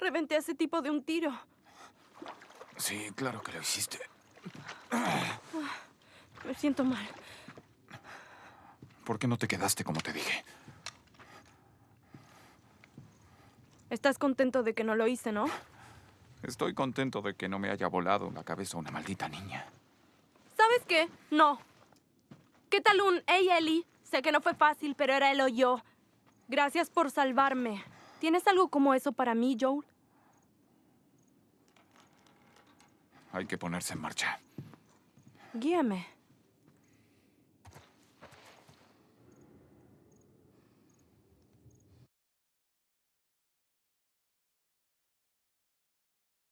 reventé a ese tipo de un tiro. Sí, claro que lo hiciste. Me siento mal. ¿Por qué no te quedaste como te dije? Estás contento de que no lo hice, ¿no? Estoy contento de que no me haya volado en la cabeza una maldita niña. ¿Sabes qué? No. ¿Qué tal un Hey Ellie? Sé que no fue fácil, pero era él o yo. Gracias por salvarme. ¿Tienes algo como eso para mí, Joel? Hay que ponerse en marcha. Guíame.